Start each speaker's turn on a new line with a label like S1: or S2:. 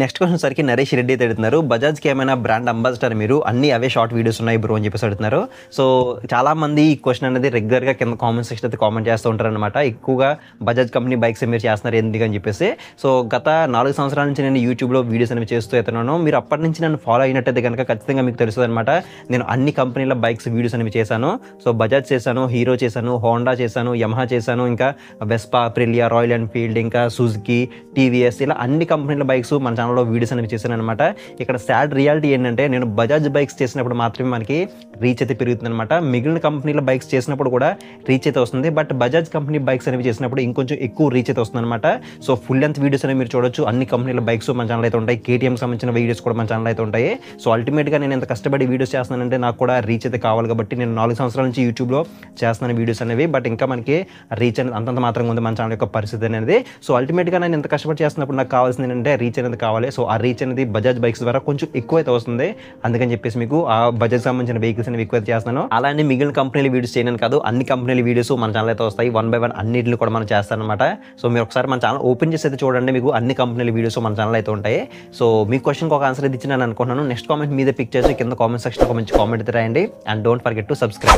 S1: next question సరికి నరేష్ రెడ్డి అయితే అడుగుతున్నారు బజాజ్కి ఏమైనా బ్రాండ్ అంబాసిడర్ మీరు అన్ని అవే షార్ట్ వీడియోస్ ఉన్నాయి బ్రో అని చెప్పేసి అడుగుతున్నారు సో చాలామంది ఈ క్వశ్చన్ అనేది రెగ్యులర్గా కింద కామెంట్ సెక్షన్ అయితే కామెంట్ చేస్తూ ఉంటారనమాట ఎక్కువగా బజాజ్ కంపెనీ బైక్స్ మీరు చేస్తున్నారు ఎందుకని చెప్పేసి సో గత నాలుగు సంవత్సరాల నుంచి నేను యూట్యూబ్లో వీడియోస్ అనేవి చేస్తూ అవుతున్నాను మీరు అప్పటి నుంచి నన్ను ఫాలో అయినట్టయితే కనుక ఖచ్చితంగా మీకు తెలుస్తుంది అనమాట నేను అన్ని కంపెనీల బైక్స్ వీడియోస్ అనేవి చేశాను సో బజాజ్ చేశాను హీరో చేశాను హోండా చేశాను యమహా చేశాను ఇంకా వెస్పా ప్రిలియా రాయల్ ఎన్ఫీల్డ్ ఇంకా సుజుకి టీవీఎస్ ఇలా అన్ని కంపెనీల బైక్స్ మన ఛానల్లో వీడియోస్ అనేవి చేశాను అనమాట ఇక్కడ సాడ్ రియాలిటీ ఏంటంటే నేను బజాజ్ బైక్స్ చేసినప్పుడు మాత్రమే మనకి రీచ్ అయితే పెరుగుతుంది అనమాట మిగిలిన కంపెనీల బైక్స్ చేసినప్పుడు కూడా రీచ్ అయితే వస్తుంది బట్ బజాజ్ కంపెనీ బైక్స్ అనేవి చేసినప్పుడు ఇంకొంచెం ఎక్కువ రీచ్ అయితే వస్తుంది అనమాట సో ఫుల్ లెంత్ వీడియోస్ అనేవి మీరు చూడొచ్చు అన్ని కంపెనీల బైక్స్ మన ఛానల్ అయితే ఉంటాయి కేటీఎం సంబంధించిన వీడియోస్ కూడా మన ఛానల్ అయితే ఉంటాయి సో అల్టిమేట్గా నేను ఎంత కష్టపడి వీడియోస్ చేస్తానంటే నాకు కూడా రీచ్ అయితే కావాలి కాబట్టి నేను నాలుగు సంవత్సరాల నుంచి యూట్యూబ్లో చేస్తున్నాను వీడియోస్ అనేవి బట్ ఇంకా మనకి రీచ్ అనేది అంతంత మాత్రంగా ఉంది మన ఛానల్ యొక్క పరిస్థితి అనేది సో అల్టిమేట్గా నేను ఎంత కష్టపడి చేస్తున్నప్పుడు నాకు కావాల్సింది ఏంటంటే రీచ్ అనేది కావాలి సో ఆ రీచ్ అనేది బజాజ్ బైక్స్ ద్వారా కొంచెం ఎక్కువ అయితే వస్తుంది అందుకని చెప్పేసి మీకు ఆ బజాజ్ సంబంధించిన వెహికల్స్ అనేవి ఎక్కువ చేస్తాను అలానే మిగిలిన కంపెనీల వీడియోస్ చేయను కాదు అన్ని కంపెనీల వీడియోస్ మన ఛానల్ అయితే వస్తాయి వన్ బై వన్ అన్నింటిని కూడా మనం అనమాట సో మీరు ఒకసారి మన ఛానల్ ఓపెన్ చేసి అయితే చూడండి మీకు అన్ని కంపెనీల వీడియోస్ మన ఛానల్ అయితే ఉంటాయి సో మీ క్వశ్చన్కి ఒక ఆన్సర్ అయితే ఇచ్చిన అనుకుంటున్నాను నెక్స్ట్ కామెంట్ మీద పిక్ చేసి కింద కామెంట్ సెక్షన్ ఒక మంచి కామెంట్ అయితే రాయండి and don't forget to subscribe